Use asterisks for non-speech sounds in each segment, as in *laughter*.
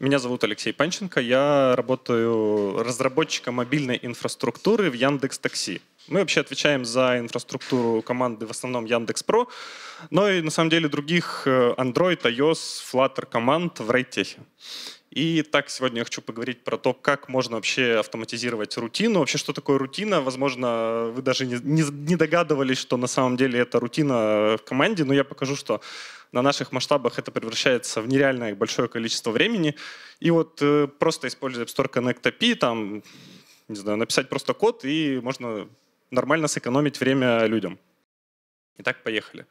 Меня зовут Алексей Панченко, я работаю разработчиком мобильной инфраструктуры в Яндекс Такси. Мы вообще отвечаем за инфраструктуру команды в основном Яндекс Про, но и на самом деле других э, Android, iOS, Flutter команд в Райтехе. И так сегодня я хочу поговорить про то, как можно вообще автоматизировать рутину. Вообще, что такое рутина? Возможно, вы даже не, не, не догадывались, что на самом деле это рутина в команде, но я покажу, что на наших масштабах это превращается в нереальное большое количество времени. И вот э, просто используя App Store Connect API, там, не знаю, написать просто код, и можно нормально сэкономить время людям. Итак, поехали.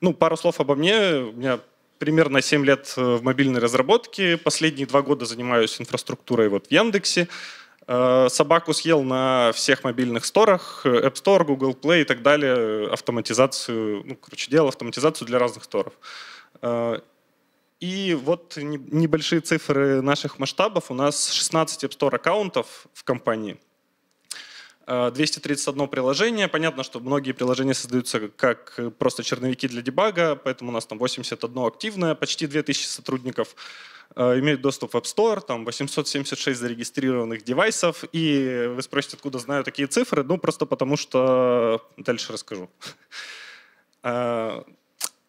Ну, пару слов обо мне. У меня примерно 7 лет э, в мобильной разработке. Последние два года занимаюсь инфраструктурой вот в Яндексе. Э, собаку съел на всех мобильных сторах, э, App Store, Google Play и так далее, автоматизацию, ну, короче, делал автоматизацию для разных сторов. И вот небольшие цифры наших масштабов. У нас 16 App Store аккаунтов в компании – 231 э, приложение. Понятно, что многие приложения создаются как э, просто черновики для дебага, поэтому у нас там 81 активное, почти 2000 сотрудников э, имеют доступ в App Store, там 876 зарегистрированных девайсов. И вы спросите, откуда знаю такие цифры? Ну, просто потому что... Дальше расскажу. *laughs*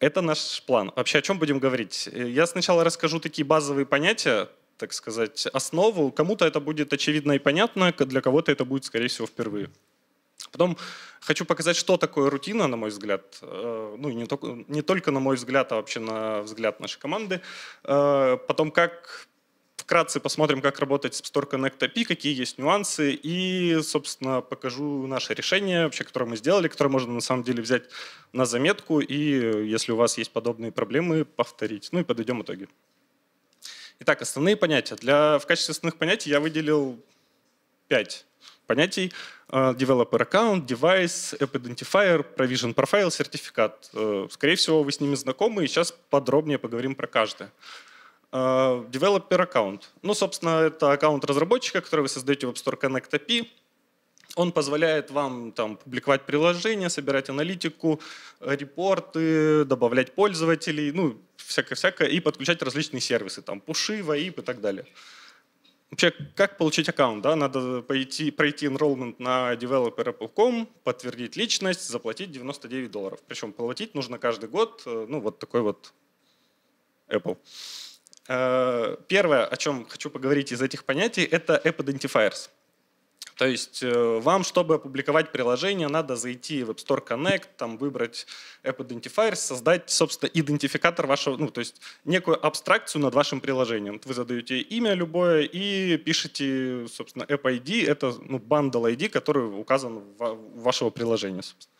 Это наш план. Вообще, о чем будем говорить? Я сначала расскажу такие базовые понятия, так сказать, основу. Кому-то это будет очевидно и понятно, для кого-то это будет, скорее всего, впервые. Потом хочу показать, что такое рутина, на мой взгляд. Э, ну, не только, не только на мой взгляд, а вообще на взгляд нашей команды. Э, потом, как вкратце посмотрим, как работать с Store Connect API, какие есть нюансы, и, собственно, покажу наше решение, вообще, которое мы сделали, которое можно на самом деле взять на заметку, и если у вас есть подобные проблемы, повторить. Ну и подведем итоги. Итак, основные понятия. Для, в качестве основных понятий я выделил пять понятий. Э, developer аккаунт, девайс, app identifier, provision profile, сертификат. Э, скорее всего, вы с ними знакомы, и сейчас подробнее поговорим про каждое. Э, developer аккаунт. Ну, собственно, это аккаунт разработчика, который вы создаете в App Store Connect API. Он позволяет вам там, публиковать приложения, собирать аналитику, репорты, добавлять пользователей, ну, всякое-всякое, и подключать различные сервисы, там, пуши, ваип и так далее. Вообще, как получить аккаунт? Да? Надо пойти, пройти enrollment на developer.apple.com, подтвердить личность, заплатить 99 долларов. Причем платить нужно каждый год, э, ну, вот такой вот Apple. Э, первое, о чем хочу поговорить из этих понятий, это app identifiers. То есть э, вам, чтобы опубликовать приложение, надо зайти в App Store Connect, там выбрать App Identifier, создать, собственно, идентификатор вашего, ну, то есть некую абстракцию над вашим приложением. Вы задаете имя любое и пишете, собственно, App ID, это ну, bundle ID, который указан в вашего приложения, собственно.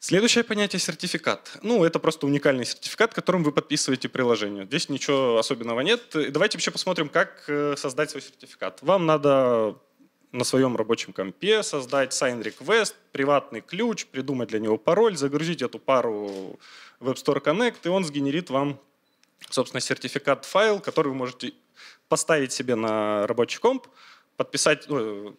Следующее понятие – сертификат. Ну, это просто уникальный сертификат, которым вы подписываете приложение. Здесь ничего особенного нет. Давайте вообще посмотрим, как э, создать свой сертификат. Вам надо на своем рабочем компе, создать sign request, приватный ключ, придумать для него пароль, загрузить эту пару в App Store Connect, и он сгенерит вам, собственно, сертификат файл, который вы можете поставить себе на рабочий комп, подписать, ну,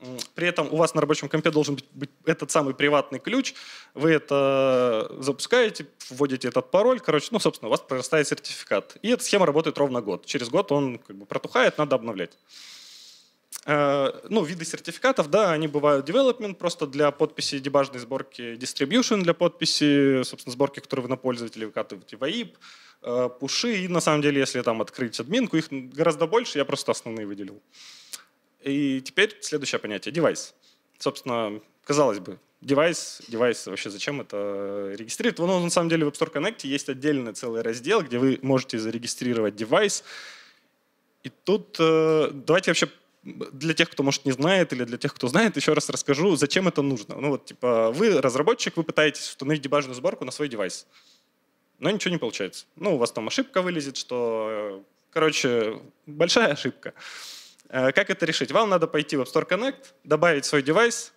э, при этом у вас на рабочем компе должен быть этот самый приватный ключ. Вы это запускаете, вводите этот пароль. Короче, ну, собственно, у вас прорастает сертификат. И эта схема работает ровно год. Через год он как бы протухает, надо обновлять. Э, ну, виды сертификатов, да, они бывают development просто для подписи дебажной сборки, distribution для подписи, собственно, сборки, которые вы на пользователя выкатываете в э, пуши, и на самом деле, если там открыть админку, их гораздо больше, я просто основные выделил. И теперь следующее понятие — девайс. Собственно, казалось бы, девайс, девайс вообще зачем это регистрировать? Но ну, на самом деле в App Store Connect есть отдельный целый раздел, где вы можете зарегистрировать девайс. И тут э, давайте вообще для тех, кто, может, не знает, или для тех, кто знает, еще раз расскажу, зачем это нужно. Ну вот, типа, вы разработчик, вы пытаетесь установить дебажную сборку на свой девайс, но ничего не получается. Ну, у вас там ошибка вылезет, что... Э, короче, большая ошибка. Э, как это решить? Вам надо пойти в App Store Connect, добавить свой девайс,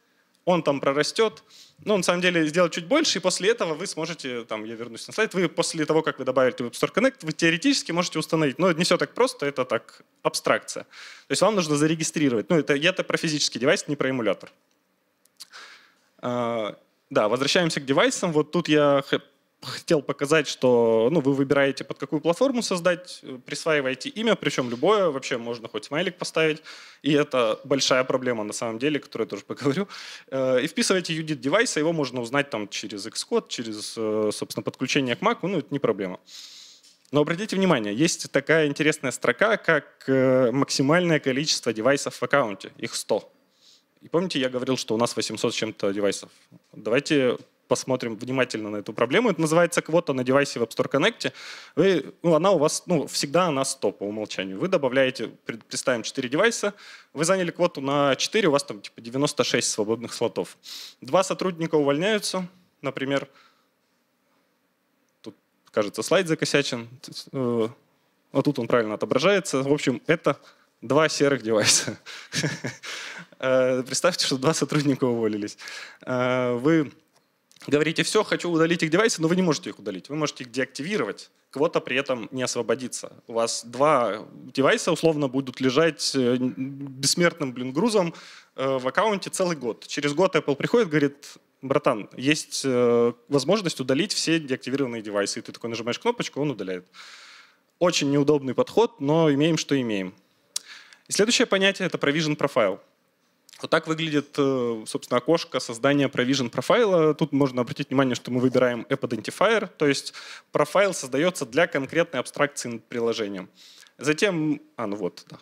он там прорастет. Ну, на самом деле, сделать чуть больше, и после этого вы сможете, там, я вернусь на слайд, вы после того, как вы добавили Web Store Connect, вы теоретически можете установить. Но не все так просто, это так абстракция. То есть вам нужно зарегистрировать. Ну, это я-то про физический девайс, не про эмулятор. А, да, возвращаемся к девайсам. Вот тут я хотел показать, что ну, вы выбираете, под какую платформу создать, э, присваиваете имя, причем любое, вообще можно хоть смайлик поставить, и это большая проблема на самом деле, которую я тоже поговорю. Э, и вписываете UDIT девайса, его можно узнать там через Xcode, через, э, собственно, подключение к Mac, ну это не проблема. Но обратите внимание, есть такая интересная строка, как максимальное количество девайсов в аккаунте, их 100. И помните, я говорил, что у нас 800 с чем-то девайсов. Давайте посмотрим внимательно на эту проблему. Это называется квота на девайсе в App Store Connect. Вы, ну, она у вас, ну, всегда она 100 по умолчанию. Вы добавляете, представим 4 девайса, вы заняли квоту на 4, у вас там типа 96 свободных слотов. Два сотрудника увольняются, например, тут, кажется, слайд закосячен, а тут он правильно отображается. В общем, это два серых девайса. *laughs* Э, представьте, что два сотрудника уволились. Э, вы говорите, все, хочу удалить их девайсы, но вы не можете их удалить. Вы можете их деактивировать, кого-то при этом не освободится. У вас два девайса условно будут лежать э, бессмертным блин, грузом э, в аккаунте целый год. Через год Apple приходит, говорит, братан, есть э, возможность удалить все деактивированные девайсы. И ты такой нажимаешь кнопочку, он удаляет. Очень неудобный подход, но имеем, что имеем. И следующее понятие — это Provision Profile — вот так выглядит, э, собственно, окошко создания provision профайла. Тут можно обратить внимание, что мы выбираем app identifier, то есть профайл создается для конкретной абстракции над приложением. Затем, а, ну вот, да.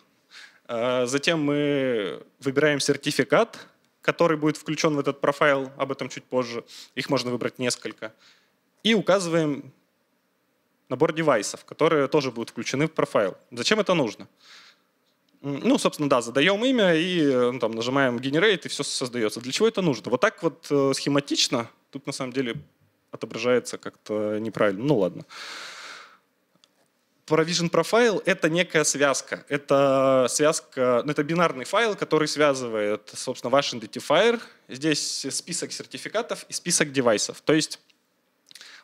Э, затем мы выбираем сертификат, который будет включен в этот профайл, об этом чуть позже. Их можно выбрать несколько. И указываем набор девайсов, которые тоже будут включены в профайл. Зачем это нужно? Ну, собственно, да, задаем имя и э, ну, там, нажимаем Generate, и все создается. Для чего это нужно? Вот так вот э, схематично, тут на самом деле отображается как-то неправильно. Ну ладно. Provision Profile — это некая связка. Это связка, ну, это бинарный файл, который связывает, собственно, ваш идентифайер. Здесь список сертификатов и список девайсов. То есть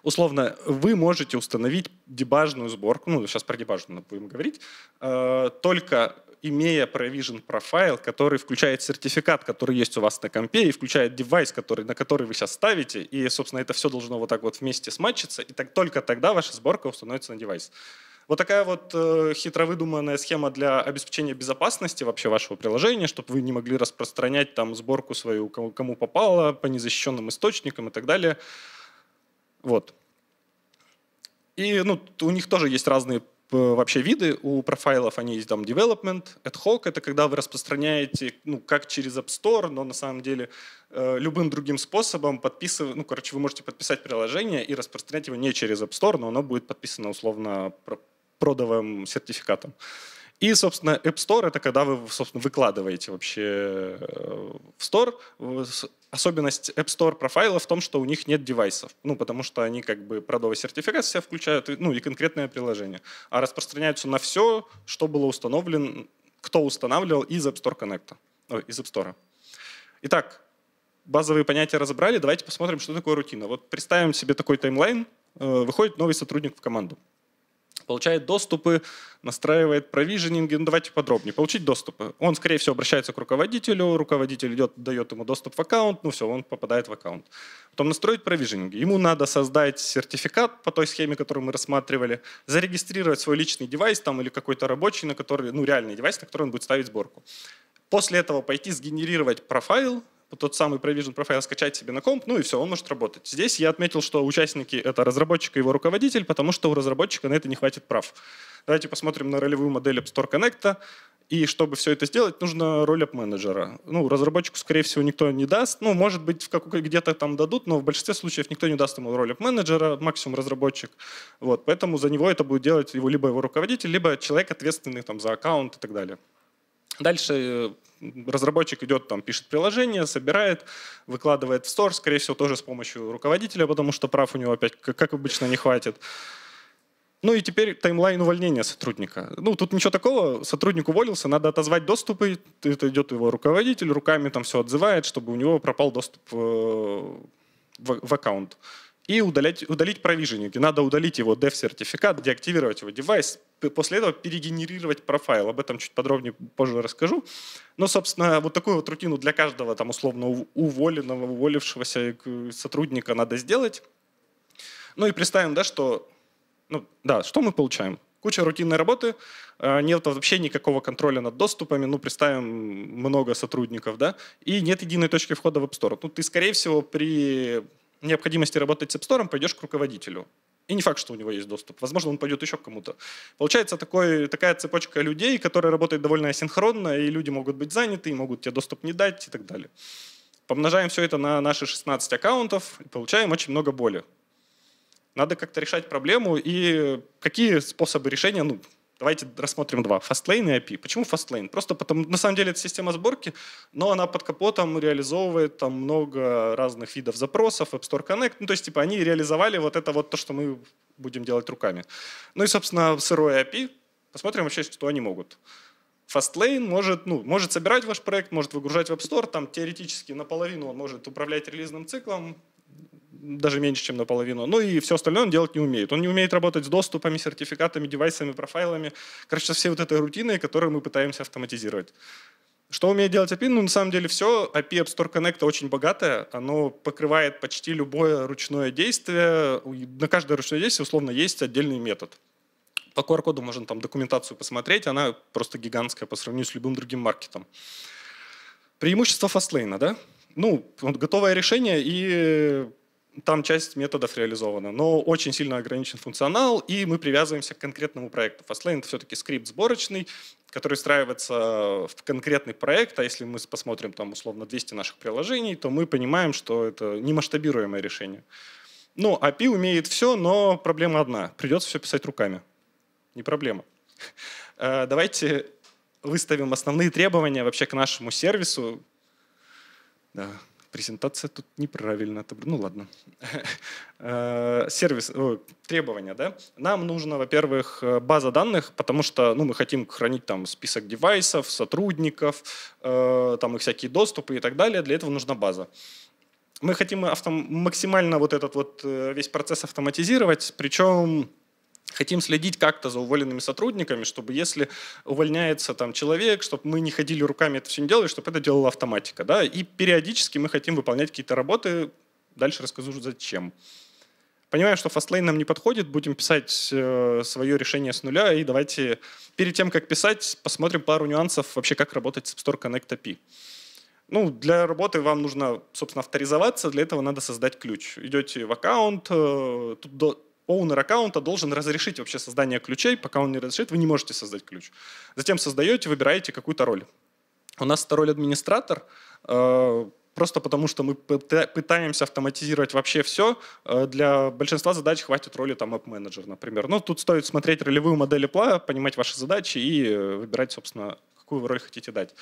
условно, вы можете установить дебажную сборку, ну, сейчас про дебажную будем говорить, э, только имея Provision Profile, который включает сертификат, который есть у вас на компе, и включает девайс, который, на который вы сейчас ставите, и, собственно, это все должно вот так вот вместе смачиться, и так, только тогда ваша сборка установится на девайс. Вот такая вот э, хитро выдуманная схема для обеспечения безопасности вообще вашего приложения, чтобы вы не могли распространять там сборку свою кому, кому попало, по незащищенным источникам и так далее. Вот. И ну, у них тоже есть разные Э, вообще виды у профайлов, они есть там development, ad hoc, это когда вы распространяете, ну, как через App Store, но на самом деле э, любым другим способом подписывать, ну, короче, вы можете подписать приложение и распространять его не через App Store, но оно будет подписано условно продовым сертификатом. И, собственно, App Store — это когда вы, собственно, выкладываете вообще э, в Store особенность App Store профайла в том, что у них нет девайсов, ну, потому что они как бы продовый сертификат все включают, ну, и конкретное приложение, а распространяются на все, что было установлено, кто устанавливал из App Store Connect, из App Store. Итак, базовые понятия разобрали, давайте посмотрим, что такое рутина. Вот представим себе такой таймлайн, э, выходит новый сотрудник в команду получает доступы, настраивает провиженинги. Ну, давайте подробнее. Получить доступы. Он, скорее всего, обращается к руководителю, руководитель идет, дает ему доступ в аккаунт, ну все, он попадает в аккаунт. Потом настроить провиженинги. Ему надо создать сертификат по той схеме, которую мы рассматривали, зарегистрировать свой личный девайс там или какой-то рабочий, на который, ну реальный девайс, на который он будет ставить сборку. После этого пойти сгенерировать профайл, тот самый Provision Profile скачать себе на комп, ну и все, он может работать. Здесь я отметил, что участники — это разработчик и его руководитель, потому что у разработчика на это не хватит прав. Давайте посмотрим на ролевую модель App Store Connect. И чтобы все это сделать, нужно роль менеджера. Ну, разработчику, скорее всего, никто не даст. Ну, может быть, где-то там дадут, но в большинстве случаев никто не даст ему роль менеджера, максимум разработчик. Вот, поэтому за него это будет делать его либо его руководитель, либо человек, ответственный там, за аккаунт и так далее. Дальше э, разработчик идет там, пишет приложение, собирает, выкладывает в store, скорее всего, тоже с помощью руководителя, потому что прав у него опять, как обычно, не хватит. Ну и теперь таймлайн увольнения сотрудника. Ну, тут ничего такого, сотрудник уволился, надо отозвать доступы, это идет его руководитель, руками там все отзывает, чтобы у него пропал доступ э, в, в аккаунт и удалять, удалить провиженинг. Надо удалить его dev-сертификат, деактивировать его девайс, после этого перегенерировать профайл. Об этом чуть подробнее позже расскажу. Но, собственно, вот такую вот рутину для каждого там условно уволенного, уволившегося сотрудника надо сделать. Ну и представим, да, что, ну, да, что мы получаем? Куча рутинной работы, а, нет вообще никакого контроля над доступами, ну, представим, много сотрудников, да, и нет единой точки входа в App Store. Тут ну, ты, скорее всего, при необходимости работать с App Store пойдешь к руководителю. И не факт, что у него есть доступ. Возможно, он пойдет еще к кому-то. Получается такой, такая цепочка людей, которая работает довольно асинхронно, и люди могут быть заняты, и могут тебе доступ не дать и так далее. Помножаем все это на наши 16 аккаунтов и получаем очень много боли. Надо как-то решать проблему, и какие способы решения, ну, Давайте рассмотрим два. Fastlane и API. Почему Fastlane? Просто потому, на самом деле это система сборки, но она под капотом реализовывает там много разных видов запросов, App Store Connect. Ну, то есть, типа, они реализовали вот это вот то, что мы будем делать руками. Ну и, собственно, сырое API. Посмотрим вообще, что они могут. Fastlane может, ну, может собирать ваш проект, может выгружать в App Store, там теоретически наполовину он может управлять релизным циклом, даже меньше, чем наполовину. Ну и все остальное он делать не умеет. Он не умеет работать с доступами, сертификатами, девайсами, профайлами. Короче, со всей вот этой рутиной, которую мы пытаемся автоматизировать. Что умеет делать API? Ну, на самом деле все. API App Store Connect очень богатое. Оно покрывает почти любое ручное действие. На каждое ручное действие, условно, есть отдельный метод. По QR-коду можно там документацию посмотреть. Она просто гигантская по сравнению с любым другим маркетом. Преимущество Fastlane, да? Ну, вот готовое решение и там часть методов реализована, но очень сильно ограничен функционал, и мы привязываемся к конкретному проекту. Fastlane — это все-таки скрипт сборочный, который встраивается в конкретный проект, а если мы посмотрим там условно 200 наших приложений, то мы понимаем, что это немасштабируемое решение. Ну, API умеет все, но проблема одна — придется все писать руками. Не проблема. Э, давайте выставим основные требования вообще к нашему сервису. Да презентация тут неправильно отобрана. Ну ладно. *laughs* Э, сервис, требования, да? Нам нужна, во-первых, э, база данных, потому что ну, мы хотим хранить там список девайсов, сотрудников, э, там их всякие доступы и так далее. Для этого нужна база. Мы хотим автом- максимально вот этот вот весь процесс автоматизировать, причем хотим следить как-то за уволенными сотрудниками, чтобы если увольняется там человек, чтобы мы не ходили руками это все не делали, чтобы это делала автоматика. Да? И периодически мы хотим выполнять какие-то работы. Дальше расскажу, зачем. Понимаем, что Fastlane нам не подходит, будем писать э, свое решение с нуля, и давайте перед тем, как писать, посмотрим пару нюансов вообще, как работать с App Store Connect API. Ну, для работы вам нужно, собственно, авторизоваться, для этого надо создать ключ. Идете в аккаунт, э, тут до Owner аккаунта должен разрешить вообще создание ключей. Пока он не разрешит, вы не можете создать ключ. Затем создаете, выбираете какую-то роль. У нас это роль администратор, э, просто потому что мы пытаемся автоматизировать вообще все. Э, для большинства задач хватит роли там App-менеджер, например. Но ну, тут стоит смотреть ролевую модель Apple, понимать ваши задачи и э, выбирать, собственно, какую вы роль хотите дать.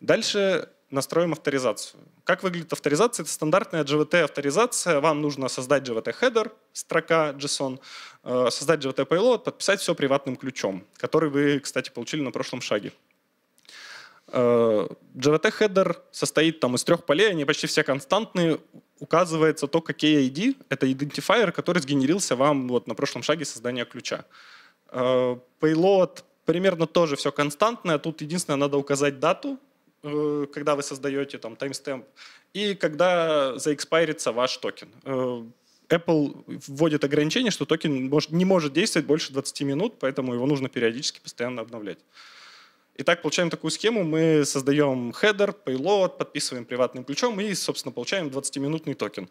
Дальше настроим авторизацию. Как выглядит авторизация? Это стандартная JVT-авторизация. Вам нужно создать JVT-хедер, строка JSON, э, создать JVT-payload, подписать все приватным ключом, который вы, кстати, получили на прошлом шаге. JVT-хедер э, состоит там из трех полей, они почти все константные. Указывается то, какие ID. Это идентифайер, который сгенерился вам вот на прошлом шаге создания ключа. Э, payload примерно тоже все константное. Тут единственное, надо указать дату, Э, когда вы создаете там таймстемп, и когда заэкспайрится ваш токен. Э, Apple вводит ограничение, что токен может, не может действовать больше 20 минут, поэтому его нужно периодически постоянно обновлять. Итак, получаем такую схему, мы создаем хедер, payload, подписываем приватным ключом и, собственно, получаем 20-минутный токен.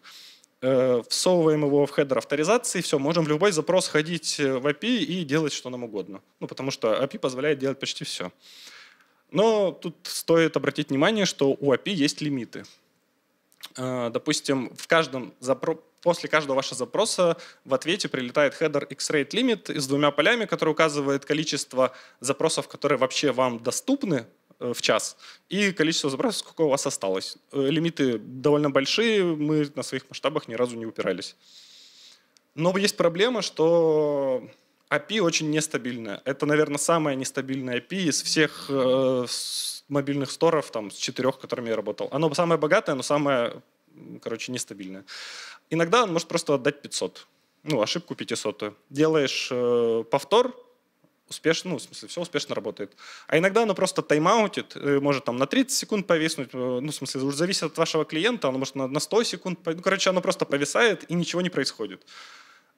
Э, всовываем его в хедер авторизации, все, можем в любой запрос ходить в API и делать что нам угодно. Ну, потому что API позволяет делать почти все. Но тут стоит обратить внимание, что у API есть лимиты. А, допустим, в каждом запро... после каждого вашего запроса в ответе прилетает header x-rate limit с двумя полями, который указывает количество запросов, которые вообще вам доступны э, в час, и количество запросов, сколько у вас осталось. Э, лимиты довольно большие, мы на своих масштабах ни разу не упирались. Но есть проблема, что API а очень нестабильная. Это, наверное, самая нестабильная API из всех э, мобильных сторов, там, с четырех, которыми я работал. Оно самое богатое, но самое, короче, нестабильное. Иногда он может просто отдать 500. Ну, ошибку 500. Делаешь э, повтор, успешно, ну, в смысле, все успешно работает. А иногда оно просто тайм-аутит, э, может там на 30 секунд повиснуть, э, ну, в смысле, уже зависит от вашего клиента, оно может на 100 секунд, ну, короче, оно просто повисает и ничего не происходит.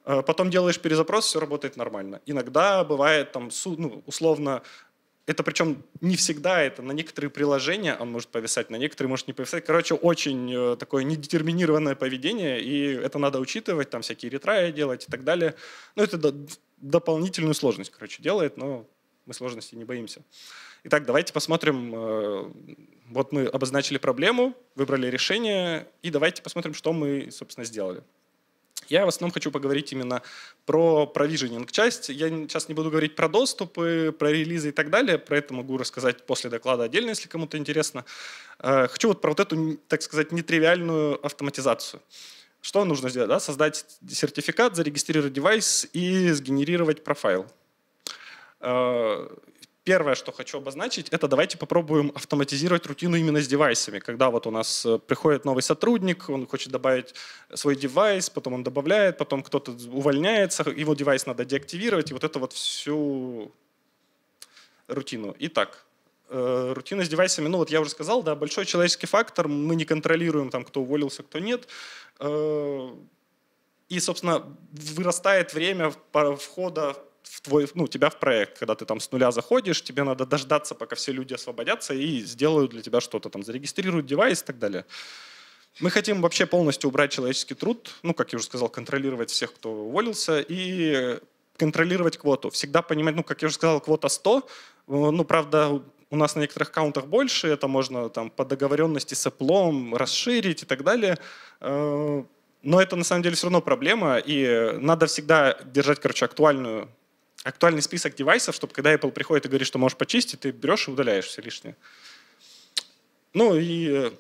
Э, потом делаешь перезапрос, все работает нормально. Иногда бывает там, ну, условно, это причем не всегда, это на некоторые приложения он может повисать, на некоторые может не повисать. Короче, очень э, такое недетерминированное поведение, и это надо учитывать, там всякие ретраи делать и так далее. Ну, это до, дополнительную сложность, короче, делает, но мы сложности не боимся. Итак, давайте посмотрим, э, вот мы обозначили проблему, выбрали решение, и давайте посмотрим, что мы, собственно, сделали. Я в основном хочу поговорить именно про провиженинг часть. Я сейчас не буду говорить про доступы, про релизы и так далее. Про это могу рассказать после доклада отдельно, если кому-то интересно. Э, хочу вот про вот эту, так сказать, нетривиальную автоматизацию. Что нужно сделать? Да? Создать сертификат, зарегистрировать девайс и сгенерировать профайл. Э, Первое, что хочу обозначить, это давайте попробуем автоматизировать рутину именно с девайсами. Когда вот у нас э, приходит новый сотрудник, он хочет добавить свой девайс, потом он добавляет, потом кто-то увольняется, его девайс надо деактивировать, и вот это вот всю рутину. Итак, э, рутина с девайсами, ну вот я уже сказал, да, большой человеческий фактор, мы не контролируем там, кто уволился, кто нет. Э, и, собственно, вырастает время входа твой, ну, тебя в проект, когда ты там с нуля заходишь, тебе надо дождаться, пока все люди освободятся и сделают для тебя что-то, там, зарегистрируют девайс и так далее. Мы хотим вообще полностью убрать человеческий труд, ну, как я уже сказал, контролировать всех, кто уволился, и контролировать квоту. Всегда понимать, ну, как я уже сказал, квота 100, ну, правда, у нас на некоторых аккаунтах больше, это можно там по договоренности с Apple расширить и так далее. Э, но это на самом деле все равно проблема, и надо всегда держать, короче, актуальную актуальный список девайсов, чтобы когда Apple приходит и говорит, что можешь почистить, ты берешь и удаляешь все лишнее. Ну и э,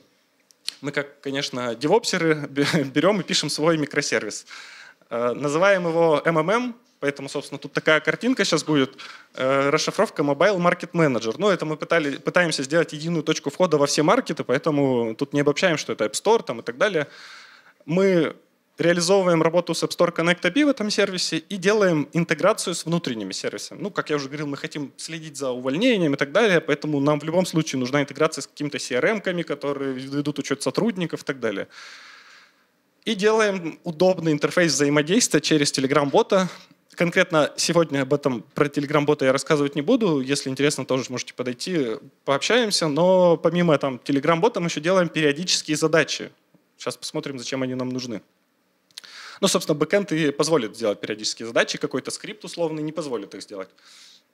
мы, как, конечно, девопсеры, *laughs* берем и пишем свой микросервис. Э, называем его MMM, поэтому, собственно, тут такая картинка сейчас будет. Э, расшифровка Mobile Market Manager. Ну, это мы пытали, пытаемся сделать единую точку входа во все маркеты, поэтому тут не обобщаем, что это App Store там, и так далее. Мы реализовываем работу с App Store Connect API в этом сервисе и делаем интеграцию с внутренними сервисами. Ну, как я уже говорил, мы хотим следить за увольнением и так далее, поэтому нам в любом случае нужна интеграция с какими-то CRM-ками, которые ведут учет сотрудников и так далее. И делаем удобный интерфейс взаимодействия через Telegram-бота. Конкретно сегодня об этом, про Telegram-бота я рассказывать не буду. Если интересно, тоже можете подойти, пообщаемся. Но помимо там Telegram-бота мы еще делаем периодические задачи. Сейчас посмотрим, зачем они нам нужны. Ну, собственно, бэкэнд и позволит сделать периодические задачи, какой-то скрипт условный не позволит их сделать.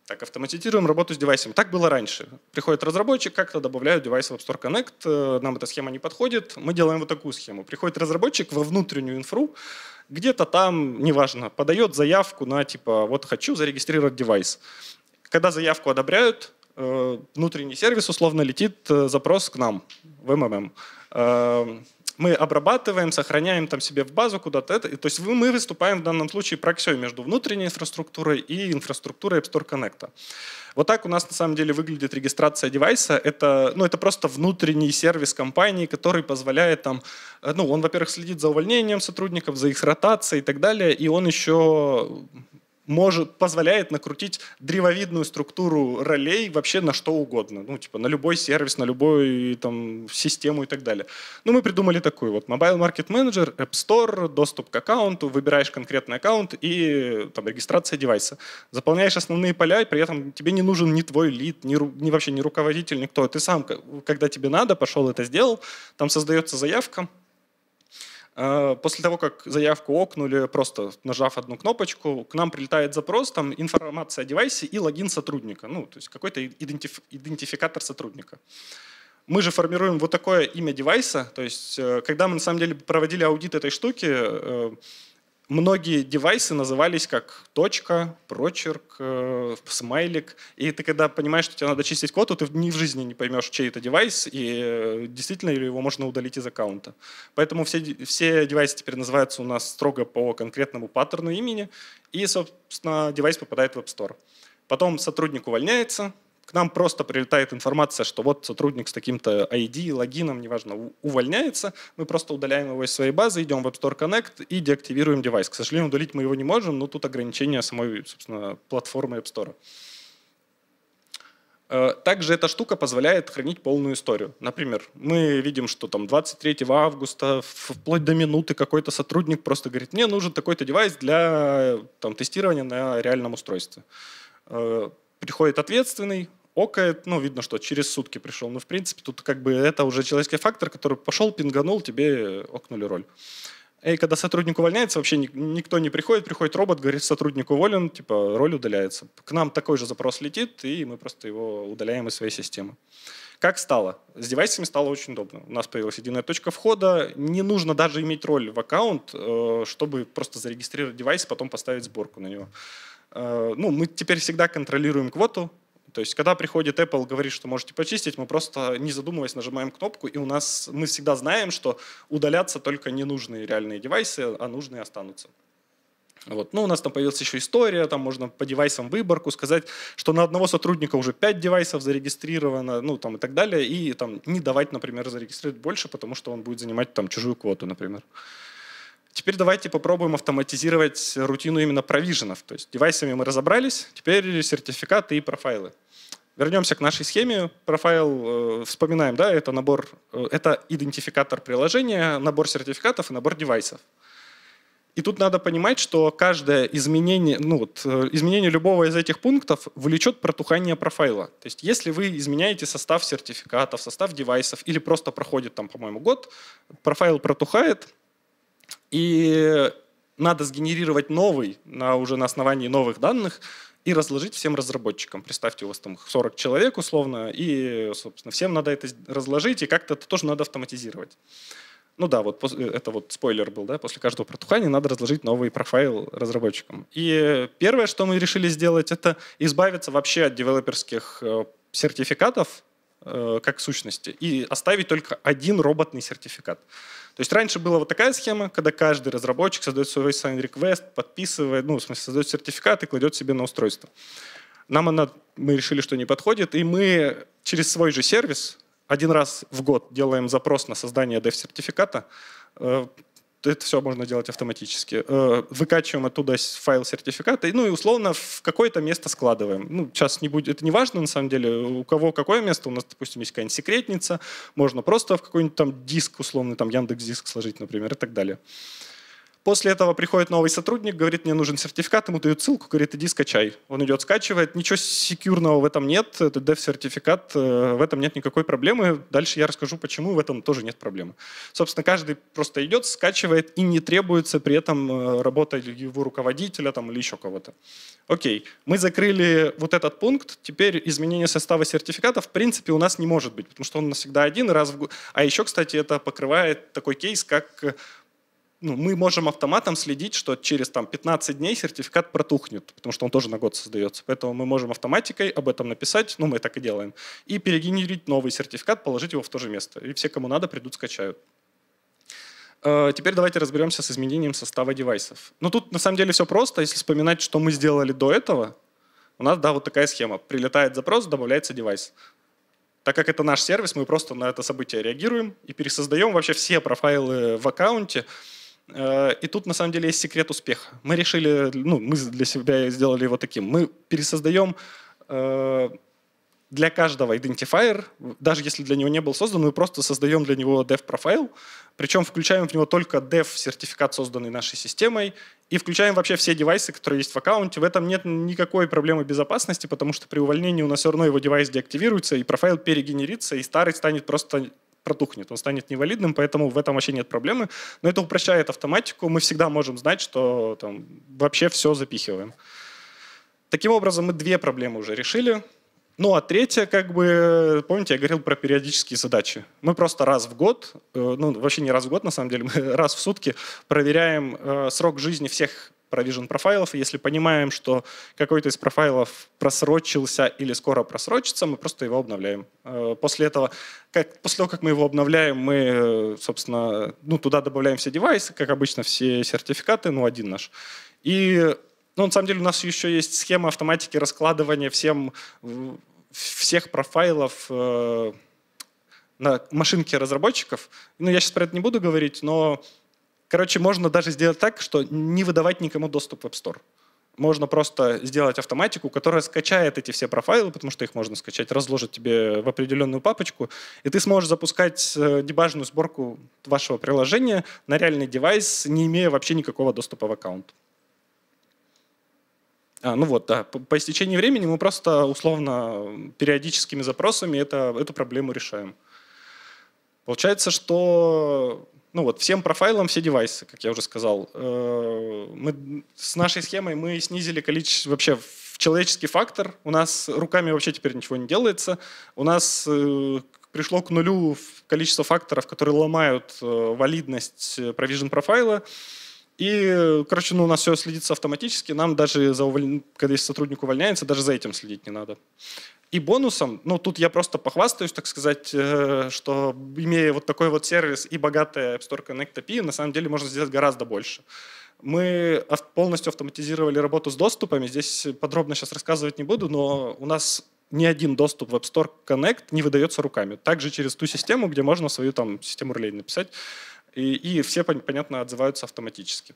Так, автоматизируем работу с девайсами. Так было раньше. Приходит разработчик, как-то добавляют девайс в App Store Connect, э, нам эта схема не подходит, мы делаем вот такую схему. Приходит разработчик во внутреннюю инфру, где-то там, неважно, подает заявку на типа вот хочу зарегистрировать девайс. Когда заявку одобряют, э, внутренний сервис условно летит э, запрос к нам в МММ. Эм, мы обрабатываем, сохраняем там себе в базу куда-то. Это, то есть мы выступаем в данном случае проксей между внутренней инфраструктурой и инфраструктурой App Store Connect. Вот так у нас на самом деле выглядит регистрация девайса. Это, ну, это просто внутренний сервис компании, который позволяет там, э, ну, он, во-первых, следит за увольнением сотрудников, за их ротацией и так далее, и он еще может, позволяет накрутить древовидную структуру ролей вообще на что угодно. Ну, типа на любой сервис, на любую там, систему и так далее. Ну, мы придумали такую вот. Mobile Market Manager, App Store, доступ к аккаунту, выбираешь конкретный аккаунт и там регистрация девайса. Заполняешь основные поля, и при этом тебе не нужен ни твой лид, ни, ни вообще не руководитель, никто. Ты сам, когда тебе надо, пошел это сделал, там создается заявка, Э, после того, как заявку окнули, просто нажав одну кнопочку, к нам прилетает запрос, там информация о девайсе и логин сотрудника, ну, то есть какой-то идентиф идентификатор сотрудника. Мы же формируем вот такое имя девайса, то есть э, когда мы на самом деле проводили аудит этой штуки, э, многие девайсы назывались как точка, прочерк, э, смайлик. И ты когда понимаешь, что тебе надо чистить код, то ты ни в жизни не поймешь, чей это девайс, и э, действительно ли его можно удалить из аккаунта. Поэтому все, все девайсы теперь называются у нас строго по конкретному паттерну имени, и, собственно, девайс попадает в App Store. Потом сотрудник увольняется, к нам просто прилетает информация, что вот сотрудник с таким-то ID, логином, неважно, увольняется, мы просто удаляем его из своей базы, идем в App Store Connect и деактивируем девайс. К сожалению, удалить мы его не можем, но тут ограничение самой, собственно, платформы App Store. Э, также эта штука позволяет хранить полную историю. Например, мы видим, что там 23 августа вплоть до минуты какой-то сотрудник просто говорит, мне нужен такой-то девайс для там, тестирования на реальном устройстве. Э, приходит ответственный, окает, ну, видно, что через сутки пришел. Но, в принципе, тут как бы это уже человеческий фактор, который пошел, пинганул, тебе э, окнули роль. И когда сотрудник увольняется, вообще никто не приходит, приходит робот, говорит, сотрудник уволен, типа, роль удаляется. К нам такой же запрос летит, и мы просто его удаляем из своей системы. Как стало? С девайсами стало очень удобно. У нас появилась единая точка входа. Не нужно даже иметь роль в аккаунт, э, чтобы просто зарегистрировать девайс, и потом поставить сборку на него. Э, ну, мы теперь всегда контролируем квоту, то есть, когда приходит Apple, говорит, что можете почистить, мы просто, не задумываясь, нажимаем кнопку, и у нас, мы всегда знаем, что удалятся только ненужные реальные девайсы, а нужные останутся. Вот. Ну, у нас там появилась еще история, там можно по девайсам выборку сказать, что на одного сотрудника уже 5 девайсов зарегистрировано, ну, там и так далее, и там не давать, например, зарегистрировать больше, потому что он будет занимать там чужую квоту, например. Теперь давайте попробуем автоматизировать рутину именно провиженов. То есть девайсами мы разобрались, теперь сертификаты и профайлы. Вернемся к нашей схеме. Профайл, э, вспоминаем, да, это набор, э, это идентификатор приложения, набор сертификатов и набор девайсов. И тут надо понимать, что каждое изменение, ну вот, э, изменение любого из этих пунктов влечет протухание профайла. То есть если вы изменяете состав сертификатов, состав девайсов или просто проходит там, по-моему, год, профайл протухает, и надо сгенерировать новый на, уже на основании новых данных и разложить всем разработчикам. Представьте, у вас там 40 человек условно, и, собственно, всем надо это разложить, и как-то это тоже надо автоматизировать. Ну да, вот э, это вот спойлер был, да, после каждого протухания надо разложить новый профайл разработчикам. И первое, что мы решили сделать, это избавиться вообще от девелоперских э, сертификатов э, как сущности и оставить только один роботный сертификат. То есть раньше была вот такая схема, когда каждый разработчик создает свой sign request, подписывает, ну, в смысле, создает сертификат и кладет себе на устройство. Нам она, мы решили, что не подходит, и мы через свой же сервис один раз в год делаем запрос на создание dev-сертификата, э, это все можно делать автоматически. Э, выкачиваем оттуда файл сертификата, ну и условно в какое-то место складываем. Ну, сейчас не будет, это не важно на самом деле, у кого какое место, у нас, допустим, есть какая-нибудь секретница, можно просто в какой-нибудь там диск условный, там Яндекс Диск сложить, например, и так далее. После этого приходит новый сотрудник, говорит, мне нужен сертификат, ему дают ссылку, говорит, иди скачай. Он идет, скачивает, ничего секьюрного в этом нет, это dev-сертификат, э, в этом нет никакой проблемы. Дальше я расскажу, почему в этом тоже нет проблемы. Собственно, каждый просто идет, скачивает, и не требуется при этом э, работа его руководителя там, или еще кого-то. Окей, мы закрыли вот этот пункт, теперь изменение состава сертификата в принципе у нас не может быть, потому что он навсегда один раз в год. А еще, кстати, это покрывает такой кейс, как ну, мы можем автоматом следить, что через там, 15 дней сертификат протухнет, потому что он тоже на год создается. Поэтому мы можем автоматикой об этом написать, ну, мы так и делаем, и перегенерить новый сертификат, положить его в то же место. И все, кому надо, придут, скачают. Э, теперь давайте разберемся с изменением состава девайсов. Но ну, тут на самом деле все просто. Если вспоминать, что мы сделали до этого, у нас да, вот такая схема. Прилетает запрос, добавляется девайс. Так как это наш сервис, мы просто на это событие реагируем и пересоздаем вообще все профайлы в аккаунте, Э, и тут на самом деле есть секрет успеха. Мы решили, ну, мы для себя сделали его таким. Мы пересоздаем э, для каждого идентифайер, даже если для него не был создан, мы просто создаем для него dev профайл, причем включаем в него только dev сертификат, созданный нашей системой, и включаем вообще все девайсы, которые есть в аккаунте. В этом нет никакой проблемы безопасности, потому что при увольнении у нас все равно его девайс деактивируется, и профайл перегенерится, и старый станет просто протухнет, он станет невалидным, поэтому в этом вообще нет проблемы. Но это упрощает автоматику, мы всегда можем знать, что там, вообще все запихиваем. Таким образом, мы две проблемы уже решили. Ну а третье, как бы, помните, я говорил про периодические задачи. Мы просто раз в год, э, ну вообще не раз в год на самом деле, *laughs* мы раз в сутки проверяем э, срок жизни всех provision профайлов. Если понимаем, что какой-то из профайлов просрочился или скоро просрочится, мы просто его обновляем. Э, после этого, как, после того, как мы его обновляем, мы, э, собственно, ну, туда добавляем все девайсы, как обычно, все сертификаты, ну, один наш. И ну, на самом деле у нас еще есть схема автоматики раскладывания всем, всех профайлов э, на машинке разработчиков. Ну, я сейчас про это не буду говорить, но Короче, можно даже сделать так, что не выдавать никому доступ в App Store. Можно просто сделать автоматику, которая скачает эти все профайлы, потому что их можно скачать, разложит тебе в определенную папочку, и ты сможешь запускать э, дебажную сборку вашего приложения на реальный девайс, не имея вообще никакого доступа в аккаунт. А, ну вот, да. По, истечении времени мы просто условно периодическими запросами это, эту проблему решаем. Получается, что ну вот, всем профайлам все девайсы, как я уже сказал. Э, мы, с нашей схемой мы снизили количество, вообще человеческий фактор. У нас руками вообще теперь ничего не делается. У нас э, пришло к нулю количество факторов, которые ломают э, валидность provision профайла. И, короче, ну, у нас все следится автоматически. Нам даже, за уволь... когда сотрудник увольняется, даже за этим следить не надо. И бонусом, ну тут я просто похвастаюсь, так сказать, э, что имея вот такой вот сервис и богатая App Store Connect API, на самом деле можно сделать гораздо больше. Мы полностью автоматизировали работу с доступами. Здесь подробно сейчас рассказывать не буду, но у нас ни один доступ в App Store Connect не выдается руками. Также через ту систему, где можно свою там систему релей написать. И, и все, понятно, отзываются автоматически.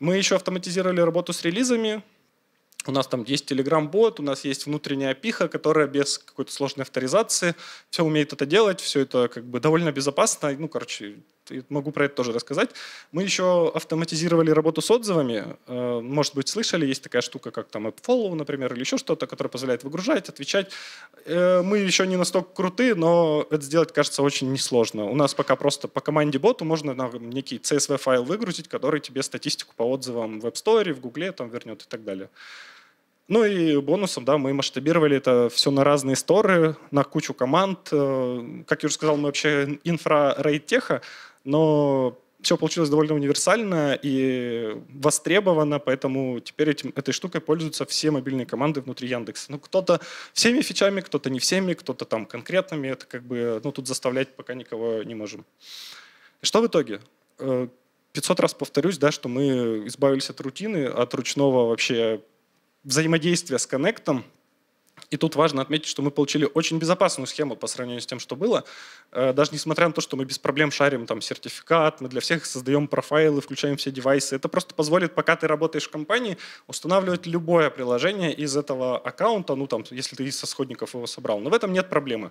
Мы еще автоматизировали работу с релизами. У нас там есть Telegram-бот, у нас есть внутренняя пиха, которая без какой-то сложной авторизации все умеет это делать, все это как бы довольно безопасно. Ну, короче, могу про это тоже рассказать. Мы еще автоматизировали работу с отзывами. Э, может быть, слышали, есть такая штука, как там AppFollow, например, или еще что-то, которая позволяет выгружать, отвечать. Э, мы еще не настолько круты, но это сделать, кажется, очень несложно. У нас пока просто по команде боту можно нам некий CSV-файл выгрузить, который тебе статистику по отзывам в App Store, в Google там вернет и так далее. Ну и бонусом, да, мы масштабировали это все на разные сторы, на кучу команд. Э, как я уже сказал, мы вообще инфра теха, но все получилось довольно универсально и востребовано, поэтому теперь этим, этой штукой пользуются все мобильные команды внутри Яндекса. Ну, кто-то всеми фичами, кто-то не всеми, кто-то там конкретными. Это как бы, ну, тут заставлять пока никого не можем. И что в итоге? 500 э, раз повторюсь, да, что мы избавились от рутины, от ручного вообще взаимодействия с коннектом. И тут важно отметить, что мы получили очень безопасную схему по сравнению с тем, что было. Э, даже несмотря на то, что мы без проблем шарим там сертификат, мы для всех создаем профайлы, включаем все девайсы. Это просто позволит, пока ты работаешь в компании, устанавливать любое приложение из этого аккаунта, ну там, если ты из сосходников его собрал. Но в этом нет проблемы.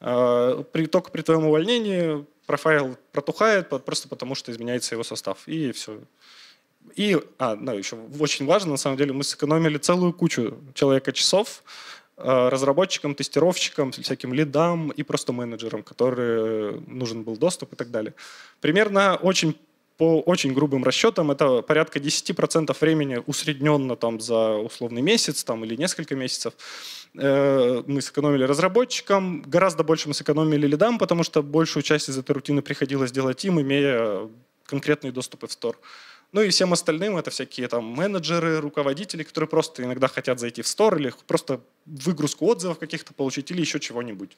Э, при, только при твоем увольнении профайл протухает просто потому, что изменяется его состав. И все. И, а, ну, еще очень важно, на самом деле, мы сэкономили целую кучу человека часов э, разработчикам, тестировщикам, всяким лидам и просто менеджерам, которые э, нужен был доступ и так далее. Примерно очень по очень грубым расчетам это порядка 10% времени усредненно там, за условный месяц там, или несколько месяцев. Э, мы сэкономили разработчикам, гораздо больше мы сэкономили лидам, потому что большую часть из этой рутины приходилось делать им, имея конкретные доступы в стор. Ну и всем остальным это всякие там менеджеры, руководители, которые просто иногда хотят зайти в стор или просто выгрузку отзывов каких-то получить или еще чего-нибудь.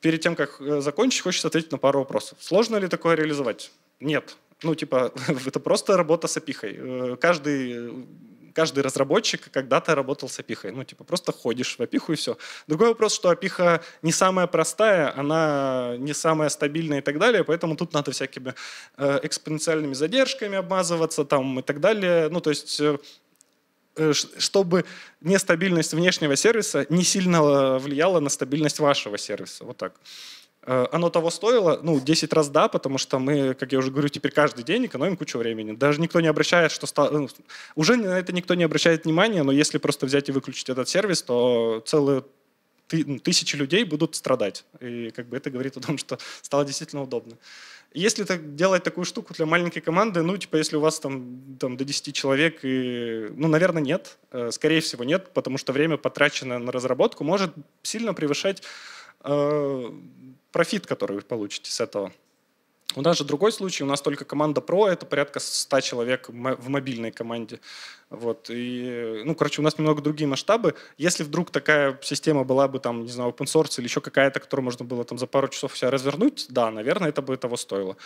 Перед тем, как э, закончить, хочется ответить на пару вопросов. Сложно ли такое реализовать? Нет. Ну, типа, *laughs* это просто работа с опихой. Э, каждый э, каждый разработчик когда-то работал с опихой. Ну, типа, просто ходишь в опиху и все. Другой вопрос, что опиха не самая простая, она не самая стабильная и так далее, поэтому тут надо всякими э, экспоненциальными задержками обмазываться там и так далее. Ну, то есть э, э, чтобы нестабильность внешнего сервиса не сильно влияла на стабильность вашего сервиса. Вот так. Э, оно того стоило, ну, 10 раз да, потому что мы, как я уже говорю, теперь каждый день экономим кучу времени. Даже никто не обращает, что... Ну, уже на это никто не обращает внимания, но если просто взять и выключить этот сервис, то целые ну, тысячи людей будут страдать. И как бы это говорит о том, что стало действительно удобно. Если так, делать такую штуку для маленькой команды, ну, типа, если у вас там, там до 10 человек, и, ну, наверное, нет. Э, скорее всего, нет, потому что время, потраченное на разработку, может сильно превышать э, профит, который вы получите с этого. У нас же другой случай, у нас только команда Pro, это порядка 100 человек в мобильной команде. Вот, и, ну, короче, у нас немного другие масштабы. Если вдруг такая система была бы, там, не знаю, open source или еще какая-то, которую можно было там за пару часов себя развернуть, да, наверное, это бы того стоило.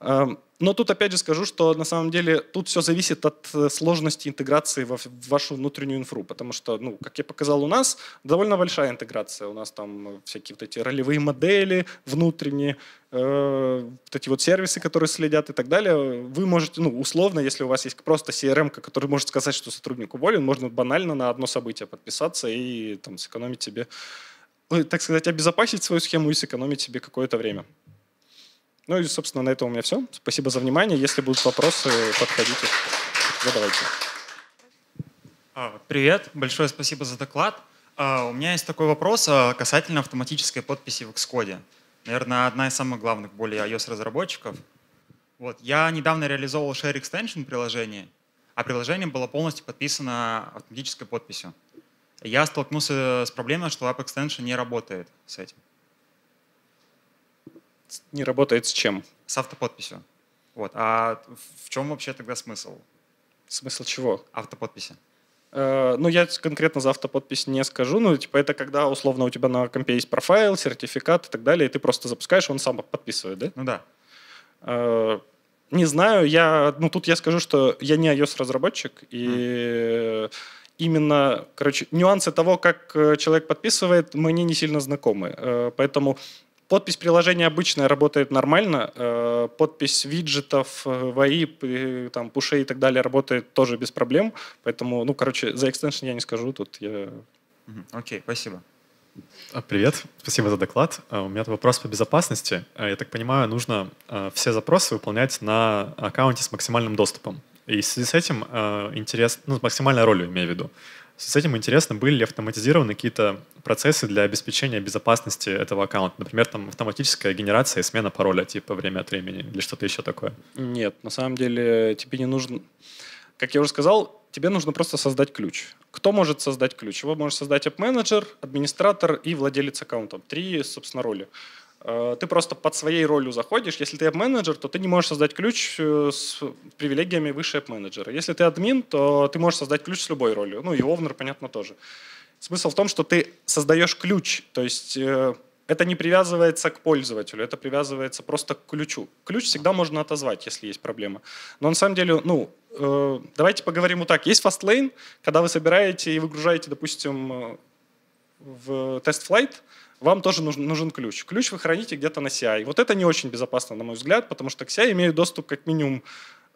Эм, но тут опять же скажу, что на самом деле тут все зависит от э, сложности интеграции в вашу внутреннюю инфру, потому что, ну, как я показал у нас, довольно большая интеграция. У нас там э, всякие вот эти ролевые модели внутренние, э, вот эти вот сервисы, которые следят и так далее. Вы можете, ну, условно, если у вас есть просто CRM, который может сказать, сказать, что сотрудник уволен, можно банально на одно событие подписаться и там, сэкономить себе, так сказать, обезопасить свою схему и сэкономить себе какое-то время. Ну и, собственно, на этом у меня все. Спасибо за внимание. Если будут вопросы, подходите, задавайте. А, привет, большое спасибо за доклад. А, у меня есть такой вопрос а, касательно автоматической подписи в Xcode. Наверное, одна из самых главных более iOS-разработчиков. Вот. Я недавно реализовал Share Extension приложение, а приложение было полностью подписано автоматической подписью. Я столкнулся с проблемой, что App Extension не работает с этим. Не работает с чем? С автоподписью. Вот. А в чем вообще тогда смысл? Смысл чего? Автоподписи. Э, ну, я конкретно за автоподпись не скажу, но типа это когда условно у тебя на компе есть профайл, сертификат и так далее, и ты просто запускаешь, он сам подписывает, да? Ну да. Э, не знаю, я, ну тут я скажу, что я не iOS-разработчик, и именно, короче, нюансы того, как э, человек подписывает, мне не сильно знакомы. Э, поэтому Подпись приложения обычная работает нормально. Э, подпись виджетов, VAI, там, пушей и так далее работает тоже без проблем. Поэтому, ну, короче, за экстеншн я не скажу. Тут я... Окей, okay, спасибо. А, привет, спасибо за доклад. А, у меня вопрос по безопасности. А, я так понимаю, нужно все запросы выполнять на аккаунте с максимальным доступом. И в связи с этим интерес, ну, с максимальной ролью имею в виду. с этим интересно, были ли автоматизированы какие-то процессы для обеспечения безопасности этого аккаунта? Например, там автоматическая генерация и смена пароля типа время от времени или что-то еще такое? Нет, на самом деле тебе не нужно... Как я уже сказал, тебе нужно просто создать ключ. Кто может создать ключ? Его может создать app-менеджер, администратор и владелец аккаунта. Три, собственно, роли. Э, ты просто под своей ролью заходишь. Если ты app-менеджер, то ты не можешь создать ключ э, с привилегиями выше app-менеджера. Если ты админ, то ты можешь создать ключ с любой ролью. Ну и овнер, понятно, тоже. Смысл в том, что ты создаешь ключ, то есть э, это не привязывается к пользователю, это привязывается просто к ключу. Ключ всегда можно отозвать, если есть проблема. Но на самом деле, ну, Э, давайте поговорим вот так. Есть фастлейн, когда вы собираете и выгружаете, допустим, э, в тест-флайт, вам тоже нужен, нужен ключ. Ключ вы храните где-то на CI. Вот это не очень безопасно, на мой взгляд, потому что к CI имеют доступ как минимум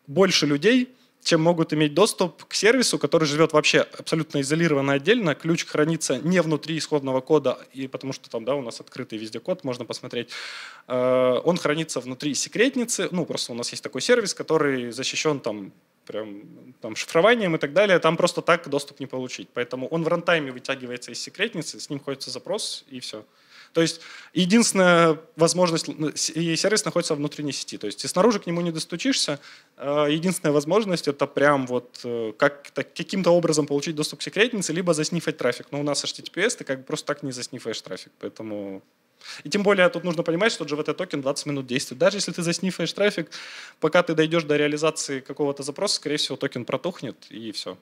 больше людей, чем могут иметь доступ к сервису, который живет вообще абсолютно изолированно отдельно. Ключ хранится не внутри исходного кода, и потому что там да, у нас открытый везде код, можно посмотреть. Э, он хранится внутри секретницы. Ну, просто у нас есть такой сервис, который защищен там прям там шифрованием и так далее, там просто так доступ не получить. Поэтому он в рантайме вытягивается из секретницы, с ним ходится запрос и все. То есть единственная возможность, ну, и сервис находится в внутренней сети, то есть и снаружи к нему не достучишься, а единственная возможность это прям вот э, как, так, каким-то образом получить доступ к секретнице, либо заснифать трафик. Но у нас HTTPS ты как бы просто так не заснифаешь трафик, поэтому и тем более тут нужно понимать, что GVT-токен 20 минут действует. Даже если ты заснифаешь трафик, пока ты дойдешь до реализации какого-то запроса, скорее всего, токен протухнет и все.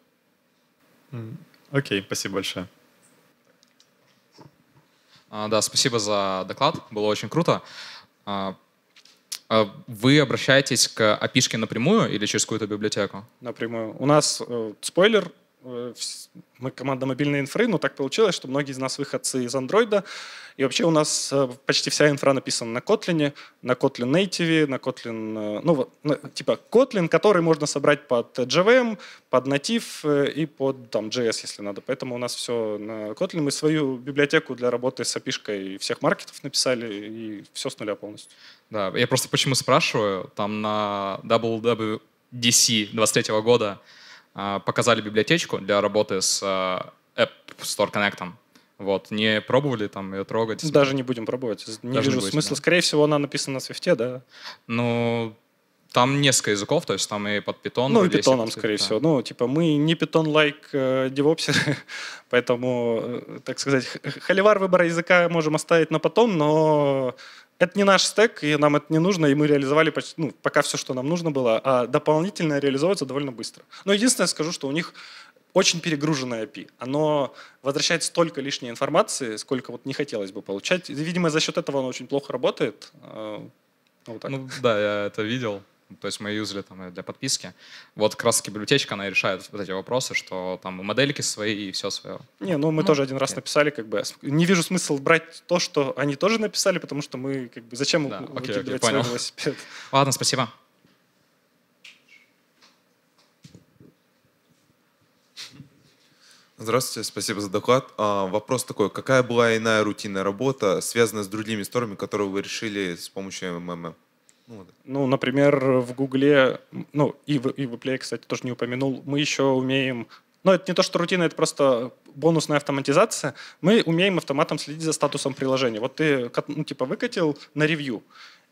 Окей, okay, спасибо большое. А, да, спасибо за доклад, было очень круто. А, а вы обращаетесь к API напрямую или через какую-то библиотеку? Напрямую. У нас, э, спойлер, Э, мы команда мобильной инфры, но ну, так получилось, что многие из нас выходцы из Андроида, И вообще у нас э, почти вся инфра написана на Kotlin, на Kotlin Native, на Kotlin, э, ну, типа Kotlin, который можно собрать под JVM, под Native и под там, JS, если надо. Поэтому у нас все на Kotlin. Мы свою библиотеку для работы с api всех маркетов написали, и все с нуля полностью. Да, я просто почему спрашиваю, там на WWDC 23 года а, показали библиотечку для работы с а, App Store Connect. Вот, не пробовали там ее трогать? Ну, даже не будем пробовать. Не Даже вижу не будете, смысла. Да. Скорее всего, она написана на свифте, да? Ну, там несколько языков, то есть там и под питон. Ну, и питоном, скорее да. всего. Ну, типа, мы не питон-лайк э, девопсеры, *laughs* поэтому, э, так сказать, холивар выбора языка можем оставить на потом, но это не наш стек, и нам это не нужно, и мы реализовали почти, ну, пока все, что нам нужно было, а дополнительно реализовывается довольно быстро. Но единственное скажу, что у них очень перегруженное API. Оно возвращает столько лишней информации, сколько вот не хотелось бы получать. видимо, за счет этого оно очень плохо работает. А, вот Ну да, я это видел. Ну, то есть мы юзали там э, для подписки. Вот как раз таки библиотечка, она решает вот эти вопросы, что там модельки свои и все свое. Не, ну мы ну, тоже один раз нет. написали, как бы, не вижу смысла брать то, что они тоже написали, потому что мы, как бы, зачем да, окей, окей, понял. велосипед? *laughs* Ладно, спасибо. Здравствуйте, спасибо за доклад. А, вопрос такой, какая была иная рутинная работа, связанная с другими сторами, которую вы решили с помощью МММ? Ну, ну, например, в Гугле, ну, и в, и в Apple, кстати, тоже не упомянул, мы еще умеем ну это не то, что рутина, это просто бонусная автоматизация. Мы умеем автоматом следить за статусом приложения. Вот ты ну, типа выкатил на ревью,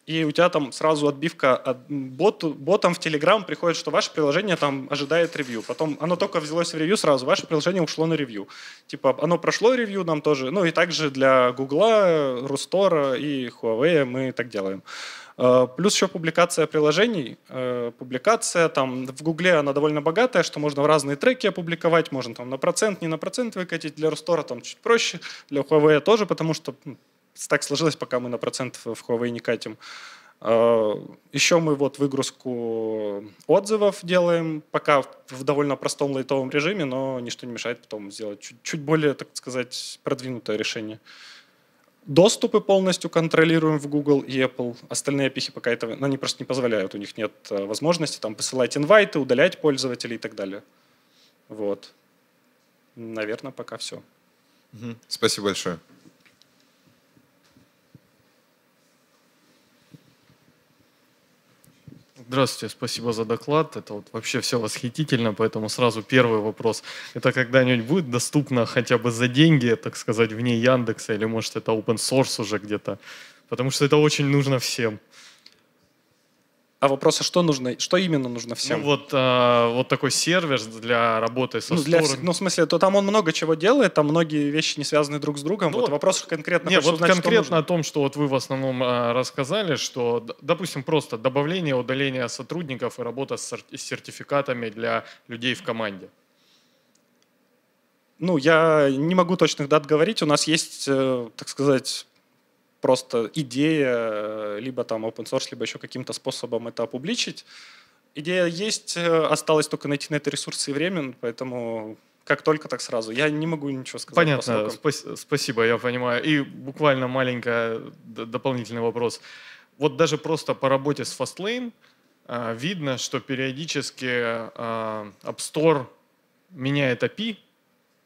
и у тебя там сразу отбивка от боту, ботом в Telegram приходит, что ваше приложение там ожидает ревью. Потом оно только взялось в ревью сразу, ваше приложение ушло на ревью. Типа оно прошло ревью нам тоже, ну и также для Гугла, Рустора и Huawei мы так делаем. Uh, Э, плюс еще публикация приложений. Э, публикация там в Гугле, она довольно богатая, что можно в разные треки опубликовать, можно там на процент, не на процент выкатить. Для Рустора там чуть проще, для Huawei тоже, потому что так сложилось, пока мы на процент в Huawei не катим. Э, еще мы вот выгрузку отзывов делаем, пока в довольно простом лайтовом режиме, но ничто не мешает потом сделать чуть, чуть более, так сказать, продвинутое решение. Доступы полностью контролируем в Google и Apple. Остальные API пока этого, ну, они просто не позволяют, у них нет э, возможности там посылать инвайты, удалять пользователей и так далее. Вот. Наверное, пока все. Спасибо большое. Здравствуйте, спасибо за доклад. Это вот вообще все восхитительно, поэтому сразу первый вопрос. Это когда-нибудь будет доступно хотя бы за деньги, так сказать, вне Яндекса, или может это open source уже где-то? Потому что это очень нужно всем. А вопрос, а что нужно, что именно нужно всем? Ну вот, э, вот такой сервер для работы со ну, для, Ну в смысле, то там он много чего делает, там многие вещи не связаны друг с другом. Ну, вот, вопрос конкретно. Нет, вот узнать, конкретно о том, что вот вы в основном э, рассказали, что, допустим, просто добавление, удаление сотрудников и работа с сертификатами для людей в команде. Ну, я не могу точных дат говорить. У нас есть, э, так сказать, просто идея, э, либо там open source, либо еще каким-то способом это опубличить. Идея есть, э, осталось только найти на это ресурсы и время, поэтому как только, так сразу. Я не могу ничего сказать. Понятно, спа- спасибо, я понимаю. И буквально маленький дополнительный вопрос. Вот даже просто по работе с Fastlane э, видно, что периодически App Store меняет API,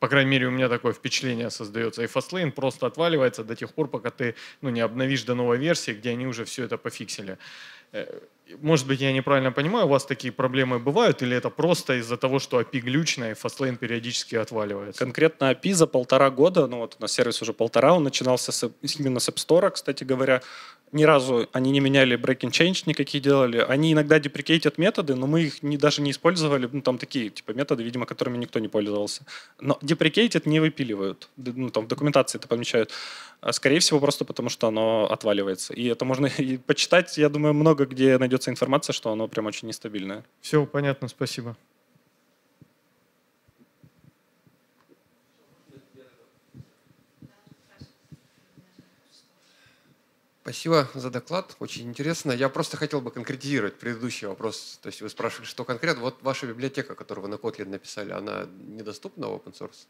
по крайней мере, у меня такое впечатление создается. И Fastlane просто отваливается до тех пор, пока ты ну, не обновишь до новой версии, где они уже все это пофиксили. Э, может быть, я неправильно понимаю, у вас такие проблемы бывают, или это просто из-за того, что API глючная и Fastlane периодически отваливается? Конкретно API за полтора года, ну вот у нас сервис уже полтора, он начинался с, именно с App Store, кстати говоря, ни разу они не меняли Breaking change никакие делали. Они иногда деприкейтят методы, но мы их не, даже не использовали. Ну, там такие типа методы, видимо, которыми никто не пользовался. Но деприкейтят не выпиливают. Ну, там в документации это помечают. А, скорее всего, просто потому что оно отваливается. И это можно и почитать, я думаю, много где найдется информация, что оно прям очень нестабильное. Все, понятно, спасибо. Спасибо за доклад, очень интересно. Я просто хотел бы конкретизировать предыдущий вопрос. То есть вы спрашивали, что конкретно. Вот ваша библиотека, которую вы на Kotlin написали, она недоступна в open source?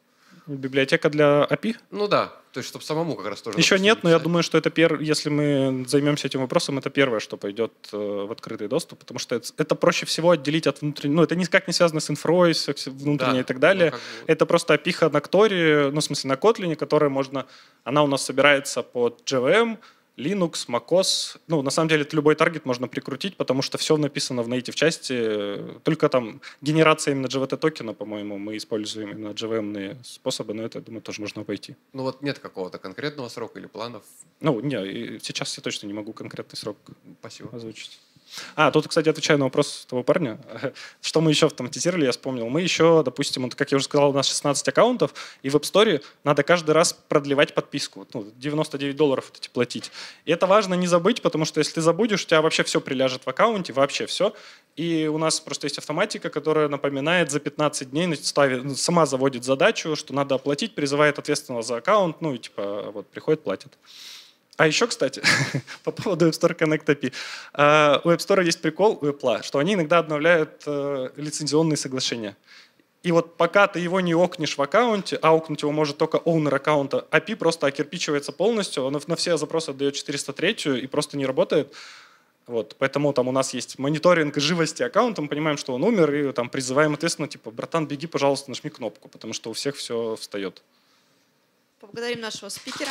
Библиотека для API? Ну да, то есть чтобы самому как раз тоже... Еще нет, но я думаю, что это пер... если мы займемся этим вопросом, это первое, что пойдет э, в открытый доступ, потому что это, это проще всего отделить от внутреннего... Ну это никак не связано с инфрой, с внутренней да, и так далее. Ну, как... Это просто API на Ktore, ну в смысле на Kotlin, которая можно... Она у нас собирается под JVM, Linux, macOS. Ну, на самом деле, это любой таргет можно прикрутить, потому что все написано в native части. Только там генерация именно JVT токена, по-моему, мы используем именно JVM способы, но это, думаю, тоже можно обойти. Ну вот нет какого-то конкретного срока или планов? Ну, не, сейчас я точно не могу конкретный срок Спасибо. озвучить. А, тут, кстати, отвечаю на вопрос того парня. *laughs* Что мы еще автоматизировали, я вспомнил. Мы еще, допустим, вот, как я уже сказал, у нас 16 аккаунтов, и в App Store надо каждый раз продлевать подписку. Ну, 99 долларов вот эти платить. И это важно не забыть, потому что если ты забудешь, у тебя вообще все приляжет в аккаунте, вообще все. И у нас просто есть автоматика, которая напоминает за 15 дней, ну, ставит, ну, сама заводит задачу, что надо оплатить, призывает ответственного за аккаунт, ну и типа вот приходит, платит. А еще, кстати, *laughs* по поводу App Store Connect API. А, у App Store есть прикол у Apple, что они иногда обновляют э, лицензионные соглашения. И вот пока ты его не окнешь в аккаунте, а окнуть его может только owner аккаунта, API просто окирпичивается полностью, он на все запросы отдает 403 и просто не работает. Вот, поэтому там у нас есть мониторинг живости аккаунта, мы понимаем, что он умер, и там призываем ответственно, типа, братан, беги, пожалуйста, нажми кнопку, потому что у всех все встает. Поблагодарим нашего спикера.